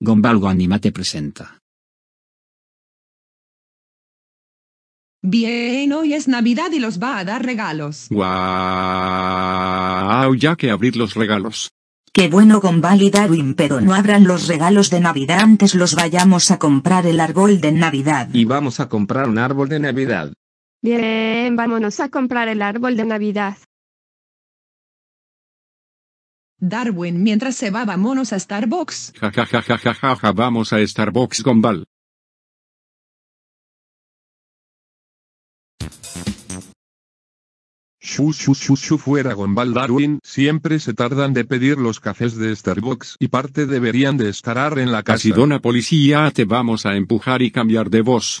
Gonvalgo te presenta. Bien, hoy es Navidad y los va a dar regalos. ¡Guau! Ya que abrir los regalos. Qué bueno Gombal y Darwin, pero no abran los regalos de Navidad antes los vayamos a comprar el árbol de Navidad. Y vamos a comprar un árbol de Navidad. Bien, vámonos a comprar el árbol de Navidad. Darwin mientras se va vámonos a Starbucks. Ja ja ja ja ja vamos a Starbucks Gombal. Shu shu shu shu fuera Gombal Darwin, siempre se tardan de pedir los cafés de Starbucks y parte deberían de estar en la casa. Casidona policía te vamos a empujar y cambiar de voz.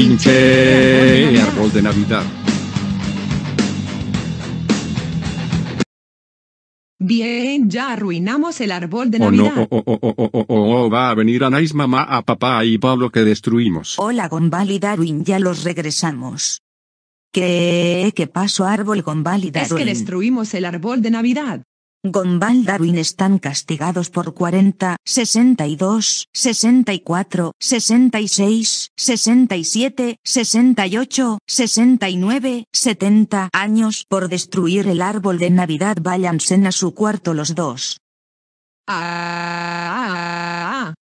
pinche árbol de Navidad. Bien, ya arruinamos el árbol de oh, No, oh, oh, oh, va a venir Anais, mamá, a papá y Pablo que destruimos. Hola, Gombal y Darwin, ya los regresamos. ¿Qué, qué pasó, árbol Gombal Es que destruimos el árbol de Navidad. Gombal Darwin están castigados por 40, 62, 64, 66, 67, 68, 69, 70 años por destruir el árbol de Navidad. Váyanse a su cuarto los dos. Ah, ah, ah, ah.